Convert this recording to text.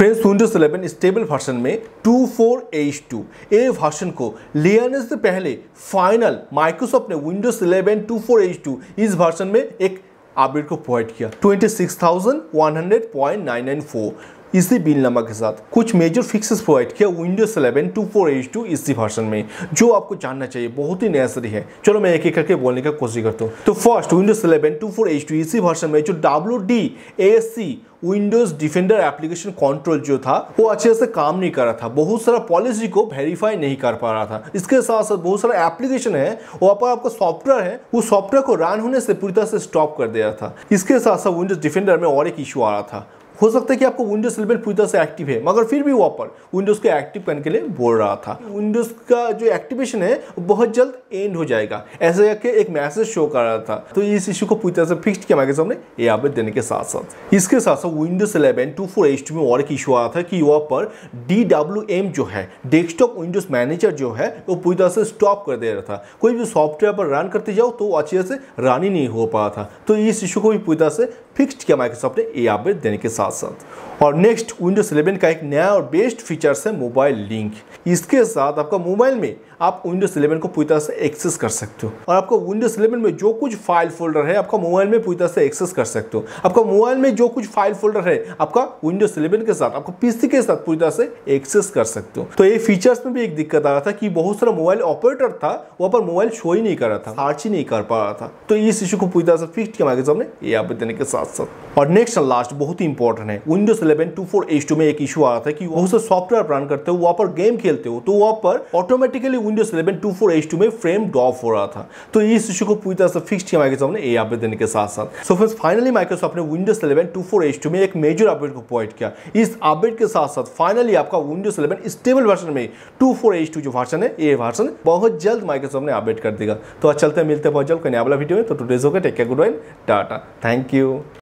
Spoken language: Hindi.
फ्रेंड्स विंडोज 11 स्टेबल वर्जन में 24H2 ए वर्जन को ले आने से पहले फाइनल माइक्रोसॉफ्ट ने विंडोज 11 24H2 इस वर्जन में एक अपडेट को प्रोवाइड किया 26,100.994 इसी बिल नंबर के साथ कुछ मेजर फिक्सेस प्रोवाइड किया विंडोज 11 24H2 इसी वर्जन में जो आपको जानना चाहिए बहुत ही नेसेसरी है चलो मैं एक एक करके बोलने का कोशिश करता हूँ तो फर्स्ट विंडोज 11 24H2 इसी वर्जन में जो W D A C Windows Defender application control जो था वो अच्छे से काम नहीं कर रहा था बहुत सारा पॉलिसी को वेरीफाई नहीं कर पा रहा था इसके साथ साथ बहुत सारा एप्लीकेशन है वहाँ पर आपका सॉफ्टवेयर है वो सॉफ्टवेयर को रन होने से पूरी तरह से स्टॉप कर दिया था इसके साथ साथ विंडोज डिफेंडर में और एक इशू आ रहा था हो सकता है कि आपको विंडोज इलेवन पूरी तरह से एक्टिव है मगर फिर भी वहाँ पर विंडोज़ को एक्टिव करने के लिए बोल रहा था विंडोज़ का जो एक्टिवेशन है बहुत जल्द एंड हो जाएगा ऐसे करके एक मैसेज शो कर रहा था तो इस इशू को पूरी तरह से फिक्स किया माइक्रोसॉफ्ट ने ये आप देने के साथ साथ इसके साथ साथ Windows eleven two four H में और एक इशू आया था कि वहाँ पर डी डब्ल्यू एम जो है डेस्कटॉप विंडोज मैनेजर जो है वो पूरी तरह से स्टॉप कर दे रहा था कोई भी सॉफ्टवेयर पर रन करते जाओ तो अच्छे से रन ही नहीं हो पा रहा था तो इस इशू को भी पूरी तरह से फिक्स किया माइक्रोसॉफ्ट ने ए अपडेट देने के साथ साथ और नेक्स्ट विंडोज 11 का एक नया और बेस्ट फीचर्स है मोबाइल लिंक इसके साथ आपका मोबाइल में आप विंडोज 11 को पूरी तरह से एक्सेस कर सकते हो और आपको विंडोज 11 में जो कुछ फाइल फोल्डर है आपका मोबाइल में पूरी तरह से एक्सेस कर सकते हो आपका मोबाइल में जो कुछ फाइल फोल्डर है आपका विंडोज 11 के साथ आपका पीसी के साथ पूरी तरह से एक्सेस कर सकते हो तो ये फीचर्स में भी एक दिक्कत आ रहा था कि बहुत सारा मोबाइल ऑपरेटर था वहाँ पर मोबाइल शो ही नहीं कर रहा था सर्च ही नहीं कर पा रहा था तो इस इशू को पूरी तरह से फिक्स उसके मैगजीन सामने ये आप देने के साथ साथ और नेक्स्ट एंड लास्ट बहुत ही इंपॉर्टेंट है Windows eleven two four H two में एक इशू आ रहा था कि बहुत से सॉफ्टवेयर रन करते हो वहां पर गेम खेलते हो तो वहां पर automatically Windows eleven two four H two में फ्रेम ड्रॉप हो रहा था तो इस इशू को पूरी तरह से फिक्स किया माइक्रोसॉफ्ट ने ए अपडेट देने के साथ साथ सो फ्रेंड्स फाइनली माइक्रोसॉफ्ट ने Windows eleven two four H two में एक मेजर अपडेट को प्रोवाइड किया इस अपडेट के साथ साथ फाइनली आपका विंडोज इलेवन स्टेबल वर्जन में टू फोर एच टू जो वर्जन है ये वर्जन बहुत जल्द माइक्रोसॉफ्ट ने अपडेट कर देगा तो चलते मिलते बहुत जल्द कहीं वाला वीडियो में तो टूडेज होकर take care good bye Tata. Thank you.